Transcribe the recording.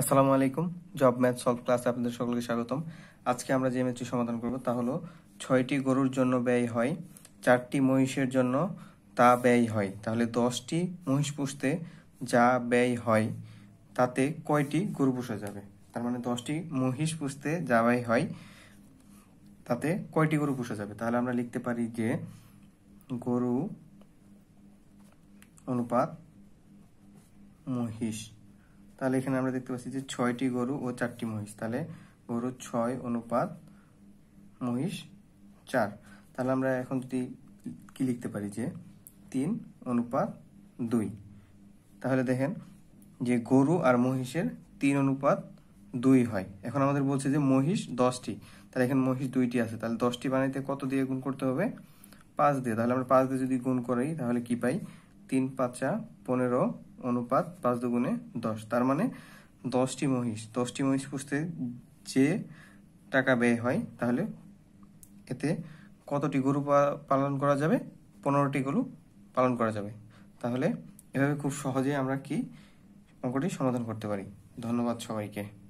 আসসালামু আলাইকুম job math solve ক্লাসে আপনাদের সকলকে স্বাগতম আজকে আমরা যে ম্যাথটি সমাধান করব তা হলো ছয়টি গরুর জন্য ব্যয় হয় চারটি মহিষের জন্য তা ব্যয় হয় তাহলে দশটি মহিষ পুষতে যা ব্যয় হয় তাতে কয়টি গরু পোষা যাবে তার মানে দশটি মহিষ পুষতে যা ব্যয় হয় তাতে কয়টি গরু পোষা যাবে তাহলে আমরা লিখতে পারি যে গরু অনুপাত মহিষ তাহলে এখানে আমরা দেখতে পাচ্ছি যে ছয়টি গরু ও চারটি মহিষ তাহলে গরু ছয় অনুপাত মহিষ চার তাহলে আমরা এখন যদি কি লিখতে পারি যে তিন অনুপাত দুই তাহলে দেখেন যে গরু আর মহিষের তিন অনুপাত দুই হয় এখন আমাদের বলছে যে মহিষ দশটি তাহলে এখানে মহিষ দুইটি আছে তাহলে দশটি বানাইতে কত দিয়ে গুণ করতে হবে পাঁচ দিয়ে তাহলে আমরা পাঁচ দিয়ে যদি গুণ করি তাহলে কি পাই তিন পাঁচা পনেরো অনুপাত পাঁচ দুগুণে দশ তার মানে দশটি মহিষ দশটি মহিষ পুষতে যে টাকা ব্যয় হয় তাহলে এতে কতটি গরু পালন করা যাবে পনেরোটি গরু পালন করা যাবে তাহলে এভাবে খুব সহজে আমরা কি অঙ্কটি সমাধান করতে পারি ধন্যবাদ সবাইকে